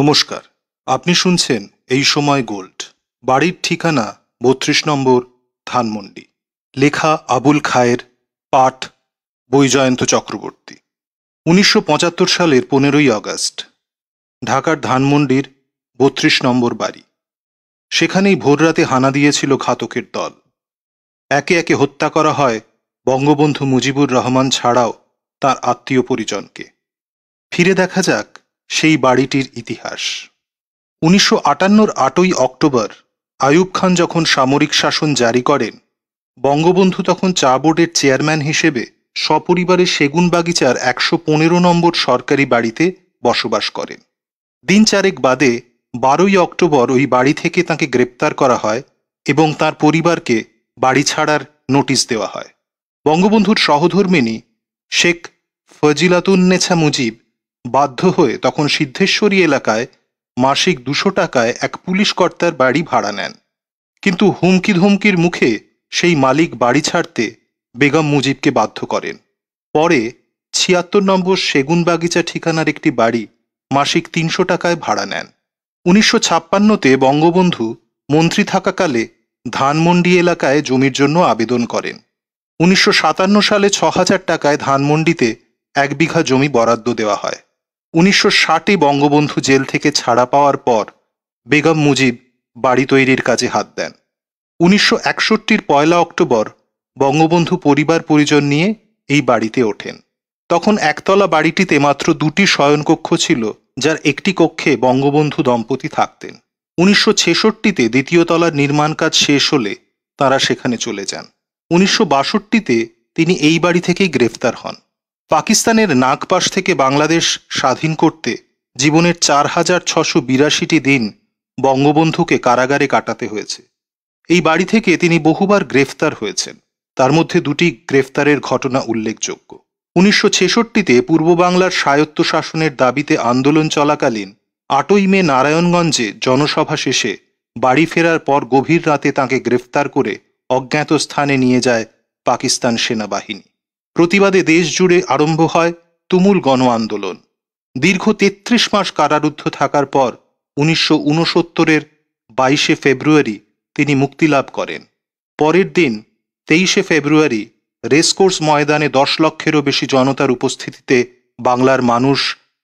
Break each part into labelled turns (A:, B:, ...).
A: নমস্কার আপনি শুনছেন এই সময় গোল্ড বাড়ির ঠিকানা বত্রিশ নম্বর ধানমন্ডি লেখা আবুল খায়ের পাঠ বৈজয়ন্ত চক্রবর্তী উনিশশো সালের পনেরোই আগস্ট ঢাকার ধানমন্ডির বত্রিশ নম্বর বাড়ি সেখানেই ভোররাতে হানা দিয়েছিল ঘাতকের দল একে একে হত্যা করা হয় বঙ্গবন্ধু মুজিবুর রহমান ছাড়াও তার আত্মীয় পরিজনকে ফিরে দেখা যাক সেই বাড়িটির ইতিহাস উনিশশো আটান্নর আটই অক্টোবর আয়ুব খান যখন সামরিক শাসন জারি করেন বঙ্গবন্ধু তখন চা বোর্ডের চেয়ারম্যান হিসেবে সপরিবারে সেগুন বাগিচার একশো পনেরো নম্বর সরকারি বাড়িতে বসবাস করেন দিন চারেক বাদে বারোই অক্টোবর ওই বাড়ি থেকে তাকে গ্রেপ্তার করা হয় এবং তার পরিবারকে বাড়ি ছাড়ার নোটিশ দেওয়া হয় বঙ্গবন্ধুর সহধর্মিনী শেখ ফজিলাতুন্নেছা মুজিব বাধ্য হয়ে তখন সিদ্ধেশ্বরী এলাকায় মাসিক দুশো টাকায় এক পুলিশ কর্তার বাড়ি ভাড়া নেন কিন্তু হুমকি ধুমকির মুখে সেই মালিক বাড়ি ছাড়তে বেগম মুজিবকে বাধ্য করেন পরে ছিয়াত্তর নম্বর সেগুন বাগিচা ঠিকানার একটি বাড়ি মাসিক তিনশো টাকায় ভাড়া নেন উনিশশো ছাপ্পান্নতে বঙ্গবন্ধু মন্ত্রী থাকাকালে ধানমন্ডি এলাকায় জমির জন্য আবেদন করেন উনিশশো সাতান্ন সালে ছ হাজার টাকায় ধানমন্ডিতে এক বিঘা জমি বরাদ্দ দেওয়া হয় উনিশশো ষাটে বঙ্গবন্ধু জেল থেকে ছাড়া পাওয়ার পর বেগম মুজিব বাড়ি তৈরির কাজে হাত দেন উনিশশো একষট্টির পয়লা অক্টোবর বঙ্গবন্ধু পরিবার পরিজন নিয়ে এই বাড়িতে ওঠেন তখন একতলা বাড়িটিতে মাত্র দুটি শয়নকক্ষ ছিল যার একটি কক্ষে বঙ্গবন্ধু দম্পতি থাকতেন উনিশশো ছেষট্টিতে দ্বিতীয় তলার নির্মাণ কাজ শেষ হলে তারা সেখানে চলে যান উনিশশো বাষট্টিতে তিনি এই বাড়ি থেকেই গ্রেফতার হন পাকিস্তানের নাগপাশ থেকে বাংলাদেশ স্বাধীন করতে জীবনের চার হাজার ছশো বিরাশিটি দিন বঙ্গবন্ধুকে কারাগারে কাটাতে হয়েছে এই বাড়ি থেকে তিনি বহুবার গ্রেফতার হয়েছেন তার মধ্যে দুটি গ্রেফতারের ঘটনা উল্লেখযোগ্য উনিশশো ছেষট্টিতে পূর্ব বাংলার স্বায়ত্তশাসনের দাবিতে আন্দোলন চলাকালীন আটই মে নারায়ণগঞ্জে জনসভা শেষে বাড়ি ফেরার পর গভীর রাতে তাকে গ্রেফতার করে অজ্ঞাত স্থানে নিয়ে যায় পাকিস্তান সেনাবাহিনী প্রতিবাদে দেশজুড়ে আরম্ভ হয় তুমুল গণ আন্দোলন দীর্ঘ তেত্রিশ মাস কারারুদ্ধ থাকার পর উনিশশো উনসত্তরের বাইশে ফেব্রুয়ারি তিনি মুক্তিলাভ করেন পরের দিন তেইশে ফেব্রুয়ারি রেসকোর্স ময়দানে দশ লক্ষেরও বেশি জনতার উপস্থিতিতে বাংলার মানুষ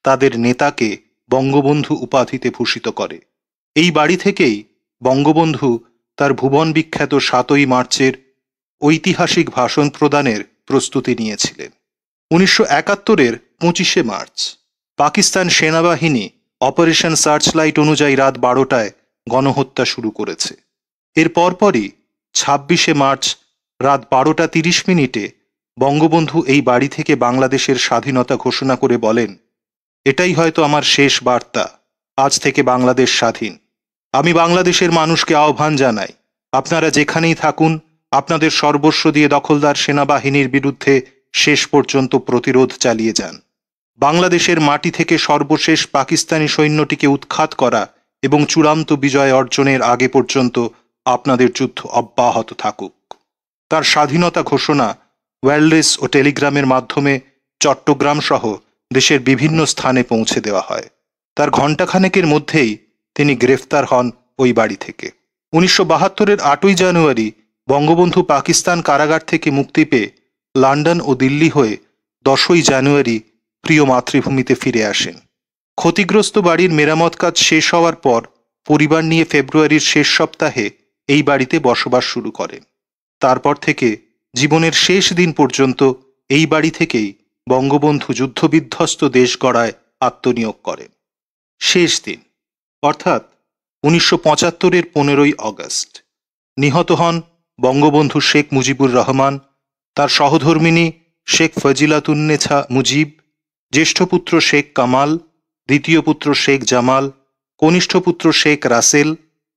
A: তাদের নেতাকে বঙ্গবন্ধু উপাধিতে ভূষিত করে এই বাড়ি থেকেই বঙ্গবন্ধু তার ভুবন বিখ্যাত সাতই মার্চের ঐতিহাসিক ভাষণ প্রদানের প্রস্তুতি নিয়েছিলেন উনিশশো একাত্তরের পঁচিশে মার্চ পাকিস্তান সেনাবাহিনী অপারেশন সার্চলাইট অনুযায়ী রাত বারোটায় গণহত্যা শুরু করেছে এর পরপরই ছাব্বিশে মার্চ রাত বারোটা তিরিশ মিনিটে বঙ্গবন্ধু এই বাড়ি থেকে বাংলাদেশের স্বাধীনতা ঘোষণা করে বলেন এটাই হয়তো আমার শেষ বার্তা আজ থেকে বাংলাদেশ স্বাধীন আমি বাংলাদেশের মানুষকে আহ্বান জানাই আপনারা যেখানেই থাকুন আপনাদের সর্বস্ব দিয়ে দখলদার সেনাবাহিনীর বিরুদ্ধে শেষ পর্যন্ত প্রতিরোধ চালিয়ে যান বাংলাদেশের মাটি থেকে সর্বশেষ পাকিস্তানি সৈন্যটিকে উৎখাত করা এবং চূড়ান্ত বিজয় অর্জনের আগে পর্যন্ত আপনাদের যুদ্ধ অব্যাহত থাকুক তার স্বাধীনতা ঘোষণা ওয়্যারলেস ও টেলিগ্রামের মাধ্যমে চট্টগ্রাম সহ দেশের বিভিন্ন স্থানে পৌঁছে দেওয়া হয় তার ঘণ্টাখানেকের মধ্যেই তিনি গ্রেফতার হন ওই বাড়ি থেকে উনিশশো বাহাত্তরের আটই জানুয়ারি বঙ্গবন্ধু পাকিস্তান কারাগার থেকে মুক্তি পেয়ে লন্ডন ও দিল্লি হয়ে দশই জানুয়ারি প্রিয় মাতৃভূমিতে ফিরে আসেন ক্ষতিগ্রস্ত বাড়ির মেরামত কাজ শেষ হওয়ার পর পরিবার নিয়ে ফেব্রুয়ারির শেষ সপ্তাহে এই বাড়িতে বসবাস শুরু করেন তারপর থেকে জীবনের শেষ দিন পর্যন্ত এই বাড়ি থেকেই বঙ্গবন্ধু যুদ্ধবিধ্বস্ত দেশ গড়ায় আত্মনিয়োগ করেন শেষ দিন অর্থাৎ উনিশশো পঁচাত্তরের পনেরোই অগস্ট নিহত হন বঙ্গবন্ধু শেখ মুজিবুর রহমান তার সহধর্মিনী শেখ ফজিলাতুন্নেছা মুজিব জ্যেষ্ঠ পুত্র শেখ কামাল দ্বিতীয় পুত্র শেখ জামাল কনিষ্ঠ পুত্র শেখ রাসেল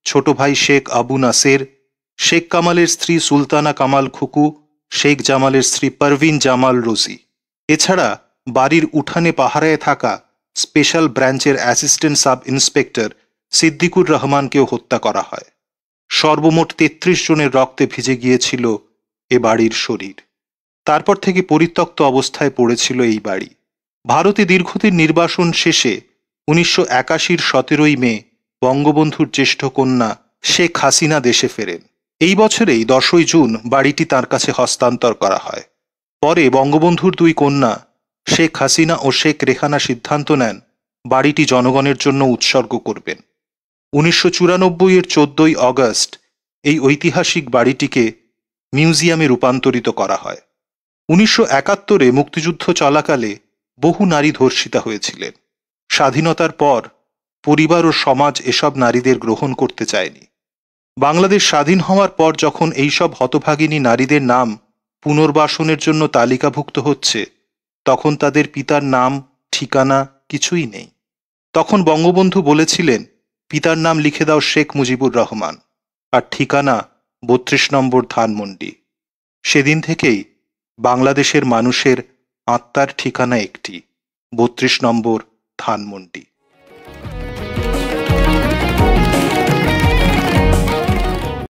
A: ছোট ভাই শেখ আবু নাসের শেখ কামালের স্ত্রী সুলতানা কামাল খুকু শেখ জামালের স্ত্রী পারভিন জামাল রোজি এছাড়া বাড়ির উঠানে পাহারায় থাকা স্পেশাল ব্রাঞ্চের অ্যাসিস্ট্যান্ট সাব ইন্সপেক্টর সিদ্দিকুর রহমানকেও হত্যা করা হয় সর্বমোট তেত্রিশ জনের রক্তে ভিজে গিয়েছিল এ বাড়ির শরীর তারপর থেকে পরিত্যক্ত অবস্থায় পড়েছিল এই বাড়ি ভারতে দীর্ঘদিন নির্বাসন শেষে উনিশশো একাশির সতেরোই মে বঙ্গবন্ধুর জ্যেষ্ঠ কন্যা শেখ হাসিনা দেশে ফেরেন এই বছরেই দশই জুন বাড়িটি তার কাছে হস্তান্তর করা হয় পরে বঙ্গবন্ধুর দুই কন্যা শেখ হাসিনা ও শেখ রেহানা সিদ্ধান্ত নেন বাড়িটি জনগণের জন্য উৎসর্গ করবেন উনিশশো চুরানব্বই এর চোদ্দই অগস্ট এই ঐতিহাসিক বাড়িটিকে মিউজিয়ামে রূপান্তরিত করা হয় উনিশশো একাত্তরে মুক্তিযুদ্ধ চলাকালে বহু নারী ধর্ষিতা হয়েছিলেন স্বাধীনতার পর পরিবার ও সমাজ এসব নারীদের গ্রহণ করতে চায়নি বাংলাদেশ স্বাধীন হওয়ার পর যখন এইসব হতভাগিনী নারীদের নাম পুনর্বাসনের জন্য তালিকাভুক্ত হচ্ছে তখন তাদের পিতার নাম ঠিকানা কিছুই নেই তখন বঙ্গবন্ধু বলেছিলেন পিতার নাম লিখে দাও শেখ মুজিবুর রহমান আর ঠিকানা বত্রিশ নম্বর ধানমন্ডি সেদিন থেকেই বাংলাদেশের মানুষের আত্মার ঠিকানা একটি বত্রিশ নম্বর ধানমন্ডি